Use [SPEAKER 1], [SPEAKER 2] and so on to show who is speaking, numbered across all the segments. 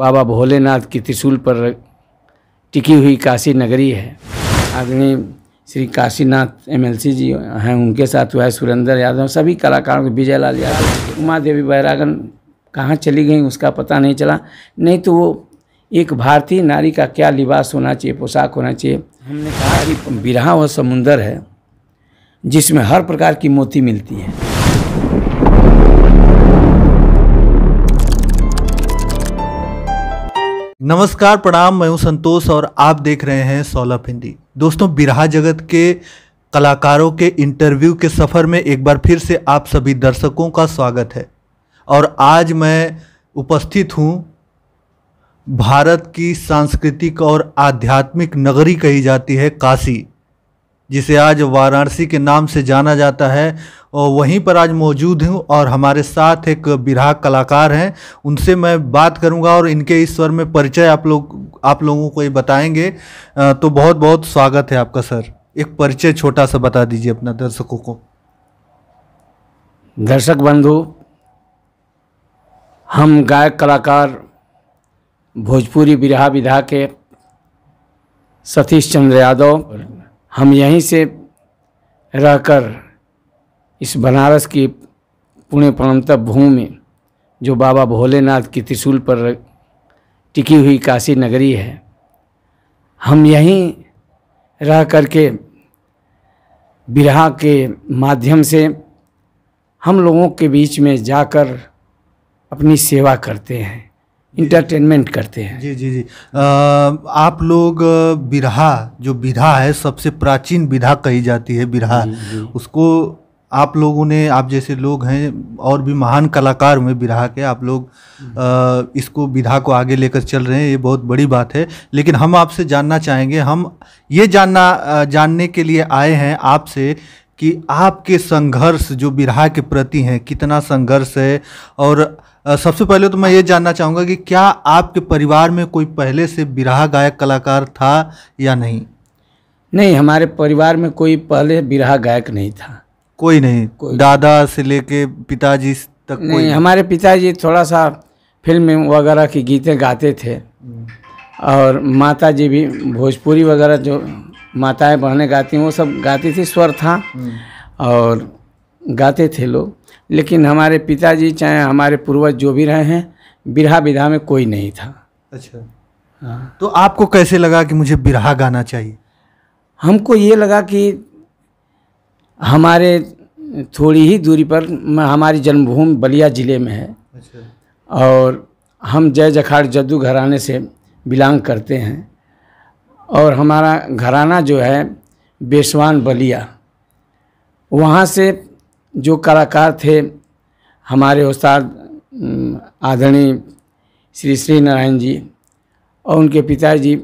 [SPEAKER 1] बाबा भोलेनाथ की त्रिशूल पर टिकी हुई काशी नगरी है आदमी श्री काशीनाथ एमएलसी जी हैं उनके साथ हुआ है सुरेंद्र यादव सभी कलाकारों को विजयलाल यादव उमा देवी बैरागन कहाँ चली गई उसका पता नहीं चला नहीं तो वो एक भारतीय नारी का क्या लिबास होना चाहिए पोशाक होना चाहिए हमने कहा कि बिरहा वह समुंदर है जिसमें हर प्रकार की मोती मिलती है
[SPEAKER 2] नमस्कार प्रणाम मैं हूं संतोष और आप देख रहे हैं सौलभ हिंदी दोस्तों बिरहा जगत के कलाकारों के इंटरव्यू के सफ़र में एक बार फिर से आप सभी दर्शकों का स्वागत है और आज मैं उपस्थित हूँ भारत की सांस्कृतिक और आध्यात्मिक नगरी कही जाती है काशी जिसे आज वाराणसी के नाम से जाना जाता है और वहीं पर आज मौजूद हूँ और हमारे साथ एक बिरहा कलाकार हैं उनसे मैं बात करूँगा और इनके इस स्वर में परिचय आप लोग आप लोगों को ये बताएंगे तो बहुत बहुत स्वागत है आपका सर एक परिचय छोटा सा बता दीजिए अपना दर्शकों को
[SPEAKER 1] दर्शक बंधु हम गायक कलाकार भोजपुरी बिरहा विधा के सतीश चंद्र यादव हम यहीं से रहकर इस बनारस की पुण्य प्रणमता भूमि जो बाबा भोलेनाथ की त्रिशूल पर टिकी हुई काशी नगरी है हम यहीं रह कर के बिरहा के माध्यम से हम लोगों के बीच में जाकर अपनी सेवा करते हैं इंटरटेनमेंट करते हैं जी जी जी आ, आप लोग बिरहा जो बिरहा है
[SPEAKER 2] सबसे प्राचीन विधा कही जाती है बिरहा उसको आप लोगों ने आप जैसे लोग हैं और भी महान कलाकार हुए बिरहा के आप लोग आ, इसको विधा को आगे लेकर चल रहे हैं ये बहुत बड़ी बात है लेकिन हम आपसे जानना चाहेंगे हम ये जानना जानने के लिए आए हैं आपसे कि आपके संघर्ष जो बिरहा के प्रति हैं कितना संघर्ष है और सबसे पहले तो मैं ये जानना चाहूँगा कि क्या आपके परिवार में कोई पहले से बिरहा गायक कलाकार था या नहीं
[SPEAKER 1] नहीं हमारे परिवार में कोई पहले बिरहा गायक नहीं था कोई नहीं कोई दादा से लेके पिताजी तक नहीं, कोई नहीं हमारे पिताजी थोड़ा सा फिल्म वगैरह की गीतें गाते थे और माता जी भी भोजपुरी वगैरह जो माताएं बहनें गाती हैं वो सब गाती थी स्वर था हम्म। और गाते थे लोग लेकिन हमारे पिताजी चाहे हमारे पूर्वज जो भी रहे हैं बिरहा विधा में कोई नहीं था
[SPEAKER 2] अच्छा हाँ।
[SPEAKER 1] तो आपको कैसे लगा कि मुझे बिरहा गाना चाहिए हमको ये लगा कि हमारे थोड़ी ही दूरी पर हमारी जन्मभूमि बलिया ज़िले में है अच्छा। और हम जय जखाड़ जद्दू घराने से बिलोंग करते हैं और हमारा घराना जो है बेसवान बलिया वहाँ से जो कलाकार थे हमारे उस्ताद आदरणीय श्री श्री नारायण जी और उनके पिताजी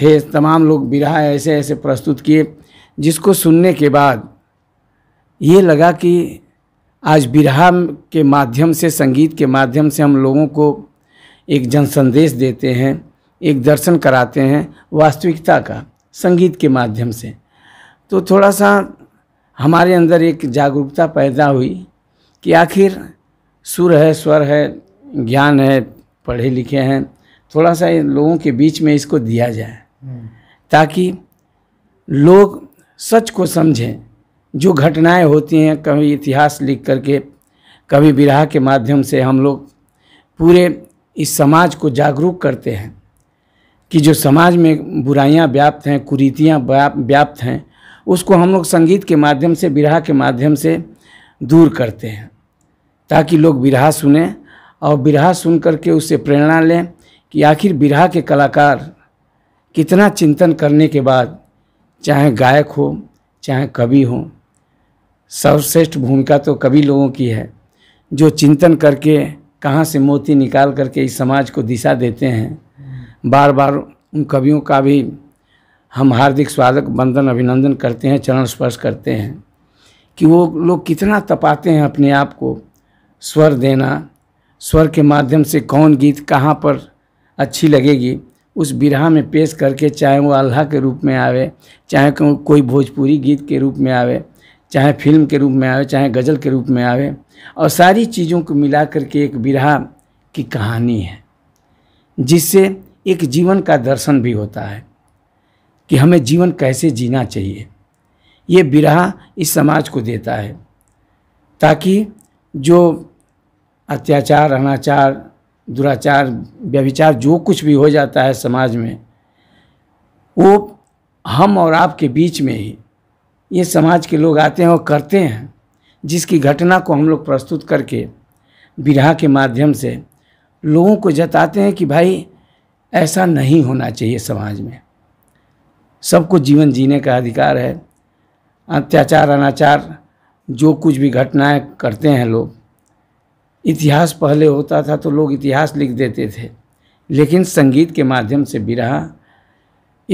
[SPEAKER 1] थे तमाम लोग बिरा ऐसे ऐसे प्रस्तुत किए जिसको सुनने के बाद ये लगा कि आज बिरहा के माध्यम से संगीत के माध्यम से हम लोगों को एक जन संदेश देते हैं एक दर्शन कराते हैं वास्तविकता का संगीत के माध्यम से तो थोड़ा सा हमारे अंदर एक जागरूकता पैदा हुई कि आखिर सुर है स्वर है ज्ञान है पढ़े लिखे हैं थोड़ा सा लोगों के बीच में इसको दिया जाए ताकि लोग सच को समझें जो घटनाएं होती हैं कभी इतिहास लिख करके कभी विराह के माध्यम से हम लोग पूरे इस समाज को जागरूक करते हैं कि जो समाज में बुराइयां व्याप्त हैं कुरीतियाँ व्याप्त हैं उसको हम लोग संगीत के माध्यम से विरह के माध्यम से दूर करते हैं ताकि लोग विरह सुने और विरह सुन करके उससे प्रेरणा लें कि आखिर विरह के कलाकार कितना चिंतन करने के बाद चाहे गायक हो चाहे कवि हो सर्वश्रेष्ठ भूमिका तो कवि लोगों की है जो चिंतन करके कहाँ से मोती निकाल करके इस समाज को दिशा देते हैं बार बार उन कवियों का भी हम हार्दिक स्वागत वंदन अभिनंदन करते हैं चरण स्पर्श करते हैं कि वो लोग कितना तपाते हैं अपने आप को स्वर देना स्वर के माध्यम से कौन गीत कहाँ पर अच्छी लगेगी उस बिरहा में पेश करके चाहे वो अल्लाह के रूप में आवे चाहे कोई भोजपुरी गीत के रूप में आवे चाहे फिल्म के रूप में आवे चाहे गज़ल के रूप में आवे और सारी चीज़ों को मिला करके एक बिरहा की कहानी है जिससे एक जीवन का दर्शन भी होता है कि हमें जीवन कैसे जीना चाहिए ये विराह इस समाज को देता है ताकि जो अत्याचार अनाचार दुराचार व्यविचार जो कुछ भी हो जाता है समाज में वो हम और आपके बीच में ही ये समाज के लोग आते हैं और करते हैं जिसकी घटना को हम लोग प्रस्तुत करके विराह के माध्यम से लोगों को जताते हैं कि भाई ऐसा नहीं होना चाहिए समाज में सबको जीवन जीने का अधिकार है अत्याचार अनाचार जो कुछ भी घटनाएं करते हैं लोग इतिहास पहले होता था तो लोग इतिहास लिख देते थे लेकिन संगीत के माध्यम से बिरहा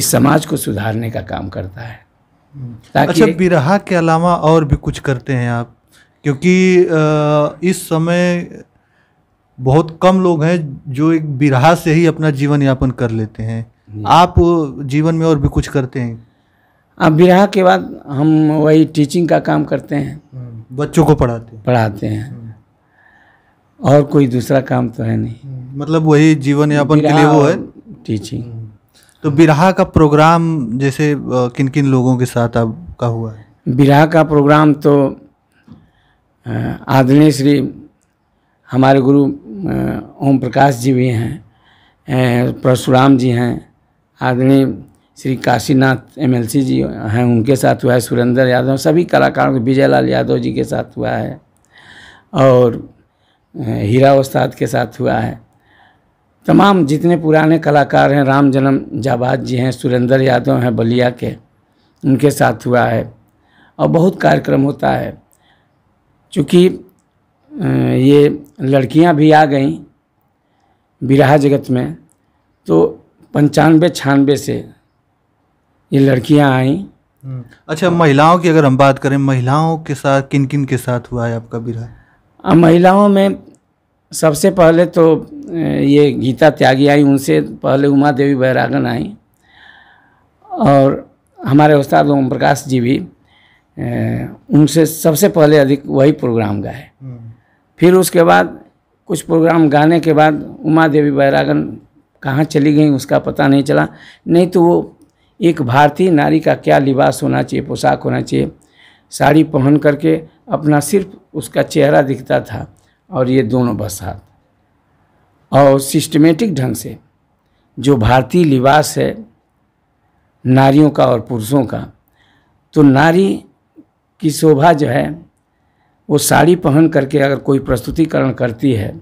[SPEAKER 1] इस समाज को सुधारने का काम करता है ताकि अच्छा
[SPEAKER 2] बिरहा के अलावा और भी कुछ करते हैं आप क्योंकि इस समय बहुत कम लोग हैं जो एक बिरहा से ही अपना जीवन यापन कर लेते हैं आप जीवन में और भी कुछ करते हैं
[SPEAKER 1] अब विराह के बाद हम वही टीचिंग का काम करते हैं हाँ, बच्चों को पढ़ाते हैं पढ़ाते हैं हाँ। और कोई दूसरा काम तो है नहीं हाँ, मतलब वही
[SPEAKER 2] जीवन यापन के लिए वो है टीचिंग तो विराह का प्रोग्राम जैसे किन
[SPEAKER 1] किन लोगों के साथ आपका हुआ है विराह का प्रोग्राम तो आदरणीय श्री हमारे गुरु ओम प्रकाश जी भी हैं परशुराम जी हैं आदरणीय श्री काशीनाथ एमएलसी जी हैं उनके साथ हुआ है सुरेंद्र यादव सभी कलाकारों के विजय लाल यादव जी के साथ हुआ है और हीरा उस्ताद के साथ हुआ है तमाम जितने पुराने कलाकार हैं राम जन्म जाबाद जी हैं सुरेंद्र यादव हैं बलिया के उनके साथ हुआ है और बहुत कार्यक्रम होता है चूँकि ये लड़कियां भी आ गईं विराह जगत में तो पंचानवे छानबे से ये लड़कियां आई हम्म।
[SPEAKER 2] अच्छा महिलाओं की अगर हम बात करें महिलाओं के साथ किन किन के साथ हुआ है आपका
[SPEAKER 1] बिरहा महिलाओं में सबसे पहले तो ये गीता त्यागी आई उनसे पहले उमा देवी बैरागन आई और हमारे उस्ताद ओम प्रकाश जी भी उनसे सबसे पहले अधिक वही प्रोग्राम गाए हम्म। फिर उसके बाद कुछ प्रोग्राम गाने के बाद उमा देवी बैरागन कहाँ चली गई उसका पता नहीं चला नहीं तो वो एक भारतीय नारी का क्या लिबास होना चाहिए पोशाक होना चाहिए साड़ी पहन करके अपना सिर्फ उसका चेहरा दिखता था और ये दोनों बस हाथ और सिस्टमेटिक ढंग से जो भारतीय लिबास है नारियों का और पुरुषों का तो नारी की शोभा जो है वो साड़ी पहन करके अगर कोई प्रस्तुतिकरण करती है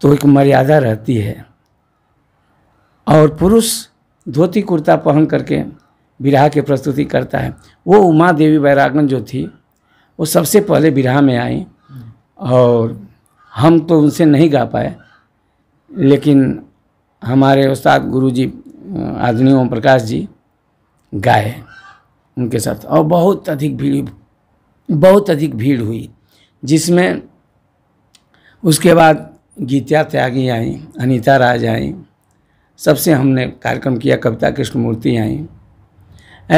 [SPEAKER 1] तो एक मर्यादा रहती है और पुरुष धोती कुर्ता पहन करके विराह की प्रस्तुति करता है वो उमा देवी वैरागन जो थी वो सबसे पहले विराह में आई और हम तो उनसे नहीं गा पाए लेकिन हमारे उस्ताद गुरुजी आदमी ओम प्रकाश जी गाए उनके साथ और बहुत अधिक भीड़ बहुत अधिक भीड़ हुई जिसमें उसके बाद गीता त्यागी आई अनीता राज आई सबसे हमने कार्यक्रम किया कविता कृष्णमूर्ति आई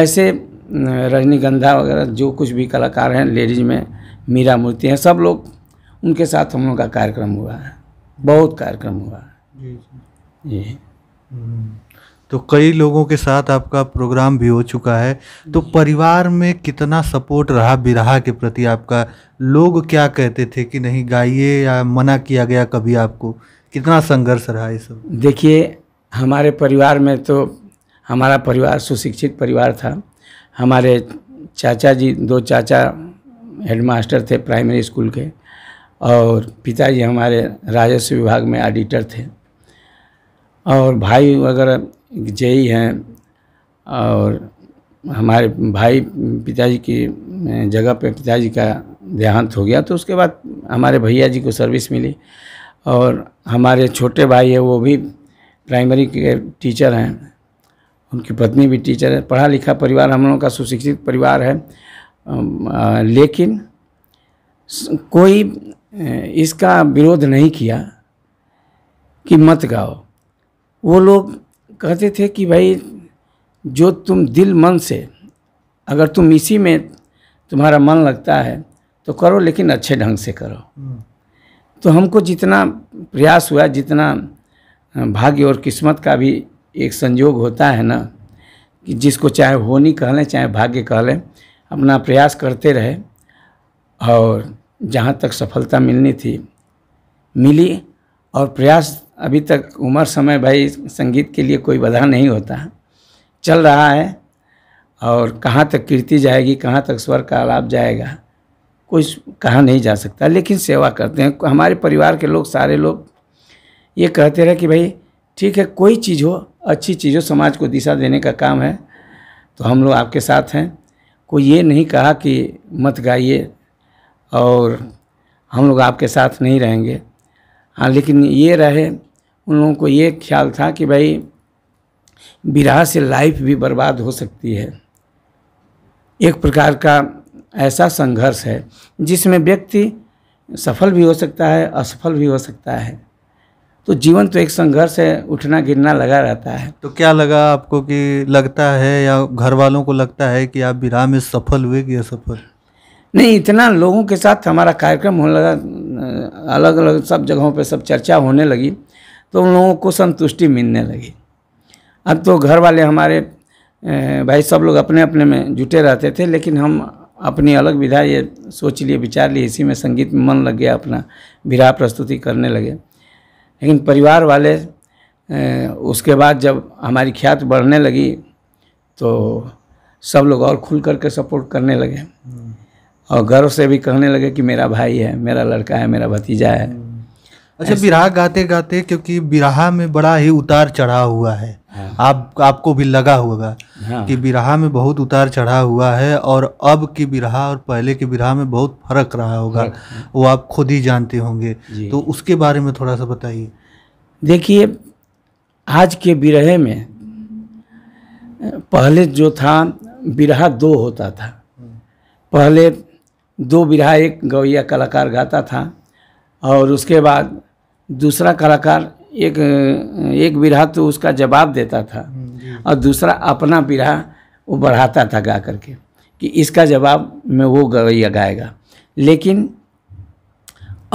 [SPEAKER 1] ऐसे रजनीगंधा वगैरह जो कुछ भी कलाकार हैं लेडीज में मीरा मूर्ति हैं सब लोग उनके साथ हम लोग का कार्यक्रम हुआ है बहुत कार्यक्रम हुआ है जी जी
[SPEAKER 2] हम्म। तो कई लोगों के साथ आपका प्रोग्राम भी हो चुका है तो परिवार में कितना सपोर्ट रहा बिरहा के प्रति आपका लोग क्या कहते थे कि नहीं गाइए या मना किया गया कभी आपको कितना संघर्ष रहा ये सब
[SPEAKER 1] देखिए हमारे परिवार में तो हमारा परिवार सुशिक्षित परिवार था हमारे चाचा जी दो चाचा हेडमास्टर थे प्राइमरी स्कूल के और पिताजी हमारे राजस्व विभाग में ऑडिटर थे और भाई अगर जेई हैं और हमारे भाई पिताजी की जगह पे पिताजी का देहांत हो गया तो उसके बाद हमारे भैया जी को सर्विस मिली और हमारे छोटे भाई है वो भी प्राइमरी के टीचर हैं उनकी पत्नी भी टीचर है पढ़ा लिखा परिवार हम लोगों का सुशिक्षित परिवार है लेकिन कोई इसका विरोध नहीं किया कि मत गाओ वो लोग कहते थे कि भाई जो तुम दिल मन से अगर तुम इसी में तुम्हारा मन लगता है तो करो लेकिन अच्छे ढंग से करो हम्म। तो हमको जितना प्रयास हुआ जितना भाग्य और किस्मत का भी एक संयोग होता है ना कि जिसको चाहे होनी कह लें चाहे भाग्य कह लें अपना प्रयास करते रहे और जहाँ तक सफलता मिलनी थी मिली और प्रयास अभी तक उम्र समय भाई संगीत के लिए कोई बधा नहीं होता चल रहा है और कहाँ तक कीर्ति जाएगी कहाँ तक स्वर का लाभ जाएगा कोई कहाँ नहीं जा सकता लेकिन सेवा करते हैं हमारे परिवार के लोग सारे लोग ये कहते रहे कि भाई ठीक है कोई चीज़ हो अच्छी चीज़ हो समाज को दिशा देने का काम है तो हम लोग आपके साथ हैं कोई ये नहीं कहा कि मत गाइए और हम लोग आपके साथ नहीं रहेंगे हाँ लेकिन ये रहे उन लोगों को ये ख्याल था कि भाई विराह से लाइफ भी बर्बाद हो सकती है एक प्रकार का ऐसा संघर्ष है जिसमें व्यक्ति सफल भी हो सकता है असफल भी हो सकता है तो जीवन तो एक संघर्ष है उठना गिरना लगा रहता है
[SPEAKER 2] तो क्या लगा आपको कि लगता है या घर वालों
[SPEAKER 1] को लगता है कि आप विराह में सफल हुए कि असफल नहीं इतना लोगों के साथ हमारा कार्यक्रम होने लगा अलग अलग सब जगहों पे सब चर्चा होने लगी तो उन लोगों को संतुष्टि मिलने लगी अब तो घर वाले हमारे भाई सब लोग अपने अपने में जुटे रहते थे लेकिन हम अपनी अलग विधा ये सोच लिए विचार लिए इसी में संगीत में मन लग गया अपना विराह प्रस्तुति करने लगे लेकिन परिवार वाले उसके बाद जब हमारी ख्यात बढ़ने लगी तो सब लोग और खुल करके सपोर्ट करने लगे हम्म। और गर्व से भी कहने लगे कि मेरा भाई है मेरा लड़का है मेरा भतीजा है हम्म। अच्छा बिराह गाते गाते क्योंकि बिराह
[SPEAKER 2] में बड़ा ही उतार चढ़ा हुआ है हाँ। आप आपको भी लगा होगा हाँ। कि बिरहा में बहुत उतार चढ़ा हुआ है और अब की बिरहा और पहले के बिरहा में बहुत फर्क रहा होगा वो आप खुद ही जानते होंगे तो उसके बारे में थोड़ा सा बताइए देखिए
[SPEAKER 1] आज के बिरहे में पहले जो था बिरहा दो होता था पहले दो बिरहा एक गवैया कलाकार गाता था और उसके बाद दूसरा कलाकार एक एक बिरहा तो उसका जवाब देता था हम्म, और दूसरा अपना बिरहा वो बढ़ाता था गा करके कि इसका जवाब में वो गवैया गाएगा लेकिन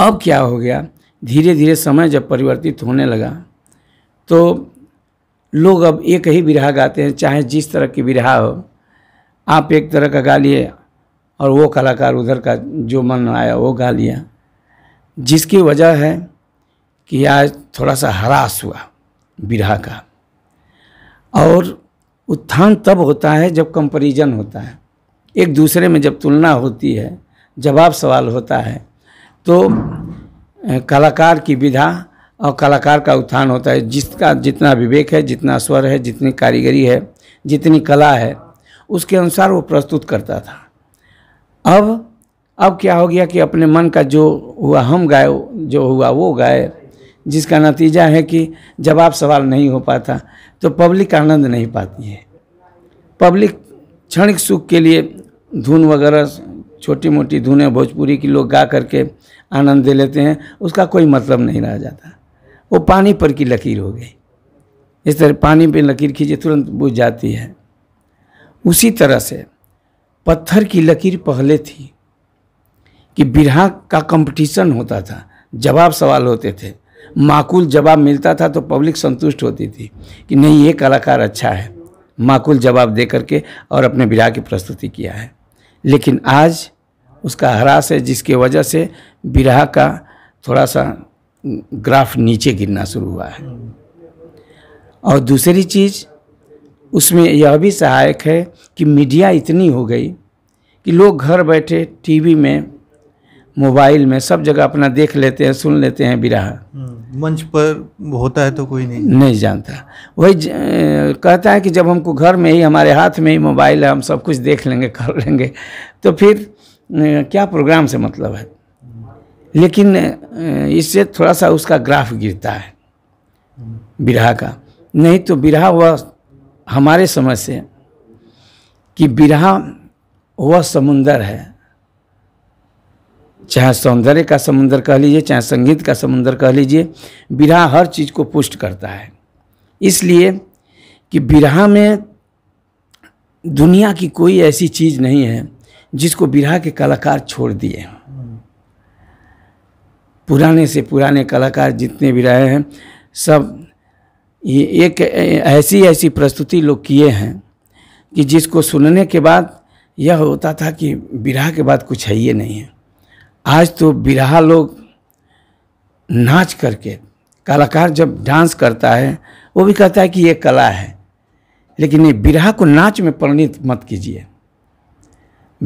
[SPEAKER 1] अब क्या हो गया धीरे धीरे समय जब परिवर्तित होने लगा तो लोग अब एक ही बिरहा गाते हैं चाहे जिस तरह की बिरहा हो आप एक तरह का गा लिए और वो कलाकार उधर का जो मन आया वो गा लिया जिसकी वजह है कि आज थोड़ा सा हरास हुआ बिरहा का और उत्थान तब होता है जब कंपेरिजन होता है एक दूसरे में जब तुलना होती है जवाब सवाल होता है तो कलाकार की विधा और कलाकार का उत्थान होता है जिसका जितना विवेक है जितना स्वर है जितनी कारीगरी है जितनी कला है उसके अनुसार वो प्रस्तुत करता था अब अब क्या हो गया कि अपने मन का जो हुआ हम गाए जो हुआ वो गाए जिसका नतीजा है कि जवाब सवाल नहीं हो पाता तो पब्लिक आनंद नहीं पाती है पब्लिक क्षणिक सुख के लिए धुन वगैरह छोटी मोटी धुनें भोजपुरी की लोग गा करके आनंद दे लेते हैं उसका कोई मतलब नहीं रह जाता वो पानी पर की लकीर हो गई इस तरह पानी पर लकीर खींचे तुरंत बुझ जाती है उसी तरह से पत्थर की लकीर पहले थी कि बिरहा का कंपटीशन होता था जवाब सवाल होते थे माकूल जवाब मिलता था तो पब्लिक संतुष्ट होती थी कि नहीं ये कलाकार अच्छा है माकूल जवाब दे करके और अपने विराह की प्रस्तुति किया है लेकिन आज उसका हरास है जिसके वजह से विराह का थोड़ा सा ग्राफ नीचे गिरना शुरू हुआ है और दूसरी चीज़ उसमें यह भी सहायक है कि मीडिया इतनी हो गई कि लोग घर बैठे टीवी में मोबाइल में सब जगह अपना देख लेते हैं सुन लेते हैं बिरा हम्म,
[SPEAKER 2] मंच पर होता है तो कोई
[SPEAKER 1] नहीं नहीं जानता वही ज, कहता है कि जब हमको घर में ही हमारे हाथ में ही मोबाइल है हम सब कुछ देख लेंगे कर लेंगे तो फिर क्या प्रोग्राम से मतलब है लेकिन इससे थोड़ा सा उसका ग्राफ गिरता है बिरा का नहीं तो बिरा वह हमारे समझ से कि बिरा वह समुंदर है चाहे सौंदर्य का समुंदर कह लीजिए चाहे संगीत का समुंदर कह लीजिए बिरहा हर चीज़ को पुष्ट करता है इसलिए कि बिरहा में दुनिया की कोई ऐसी चीज़ नहीं है जिसको बिरहा के कलाकार छोड़ दिए पुराने से पुराने कलाकार जितने भी रहे हैं सब ये एक ऐसी ऐसी प्रस्तुति लोग किए हैं कि जिसको सुनने के बाद यह होता था कि बिरहा के बाद कुछ है ये नहीं है आज तो बिरहा लोग नाच करके कलाकार जब डांस करता है वो भी कहता है कि ये कला है लेकिन ये बिरहा को नाच में परिणित मत कीजिए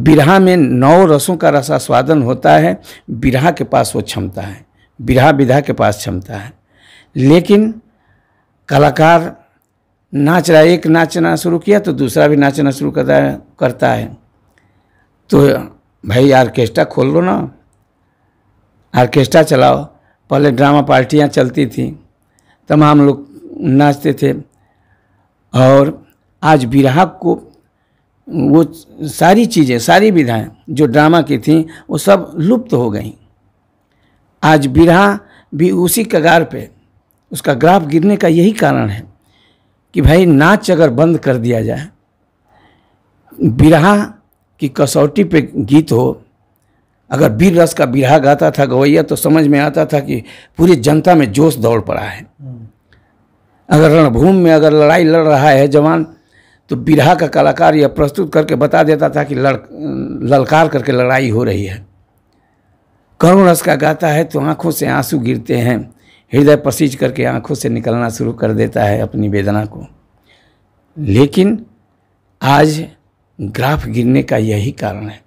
[SPEAKER 1] बिरहा में नौ रसों का रसा स्वादन होता है बिरहा के पास वो क्षमता है बिरहा विधा के पास क्षमता है लेकिन कलाकार नाच रहा है एक नाचना शुरू किया तो दूसरा भी नाचना शुरू करता है करता है तो भाई ऑर्केस्ट्रा खोल लो ना आर्केस्ट्रा चलाओ पहले ड्रामा पार्टियाँ चलती थी तमाम लोग नाचते थे और आज बिरहा को वो सारी चीज़ें सारी विधाएं जो ड्रामा की थी वो सब लुप्त हो गई आज बिरहा भी उसी कगार पे उसका ग्राफ गिरने का यही कारण है कि भाई नाच अगर बंद कर दिया जाए बिरहा की कसौटी पे गीत हो अगर वीर रस का बिरहा गाता था गवैया तो समझ में आता था कि पूरी जनता में जोश दौड़ पड़ा है अगर रणभूमि में अगर लड़ाई लड़ रहा है जवान तो बिरहा का कलाकार यह प्रस्तुत करके बता देता था कि लड़ ललकार करके लड़ाई हो रही है करुण रस का गाता है तो आंखों से आंसू गिरते हैं हृदय पसीज करके आंखों से निकलना शुरू कर देता है अपनी वेदना को लेकिन आज ग्राफ गिरने का यही कारण है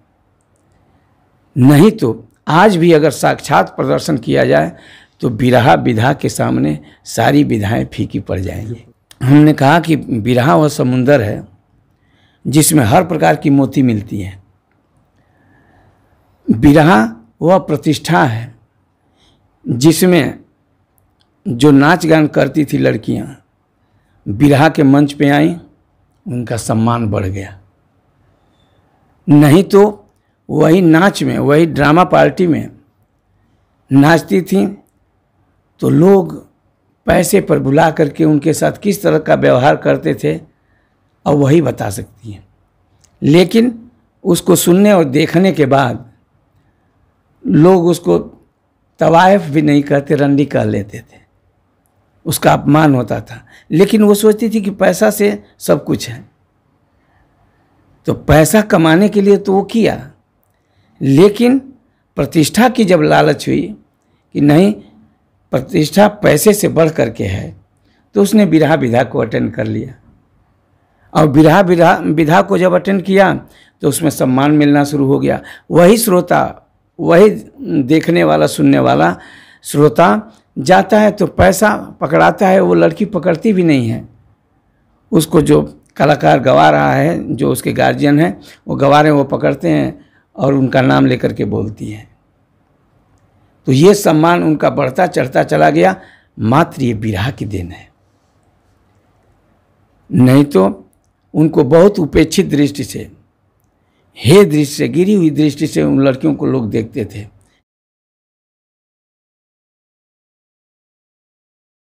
[SPEAKER 1] नहीं तो आज भी अगर साक्षात प्रदर्शन किया जाए तो बिरहा विधा के सामने सारी विधाएं फीकी पड़ जाएंगी हमने कहा कि बिरहा वह समुंदर है जिसमें हर प्रकार की मोती मिलती है बिरहा वह प्रतिष्ठा है जिसमें जो नाच गान करती थी लड़कियां बिरहा के मंच पे आईं उनका सम्मान बढ़ गया नहीं तो वही नाच में वही ड्रामा पार्टी में नाचती थी तो लोग पैसे पर बुला करके उनके साथ किस तरह का व्यवहार करते थे और वही बता सकती हैं लेकिन उसको सुनने और देखने के बाद लोग उसको तवायफ भी नहीं कहते रंडी कह लेते थे उसका अपमान होता था लेकिन वो सोचती थी कि पैसा से सब कुछ है तो पैसा कमाने के लिए तो वो किया लेकिन प्रतिष्ठा की जब लालच हुई कि नहीं प्रतिष्ठा पैसे से बढ़ करके है तो उसने विरहा विधा को अटेंड कर लिया और विरहा विधा विधा को जब अटेंड किया तो उसमें सम्मान मिलना शुरू हो गया वही श्रोता वही देखने वाला सुनने वाला श्रोता जाता है तो पैसा पकड़ाता है वो लड़की पकड़ती भी नहीं है उसको जो कलाकार गवा रहा है जो उसके गार्जियन हैं वो गवा रहे हैं वो पकड़ते हैं और उनका नाम लेकर के बोलती हैं तो ये सम्मान उनका बढ़ता चढ़ता चला गया मात्र ये विराह की देन है नहीं तो उनको बहुत उपेक्षित दृष्टि से हे दृष्टि से गिरी हुई दृष्टि से उन लड़कियों को लोग देखते थे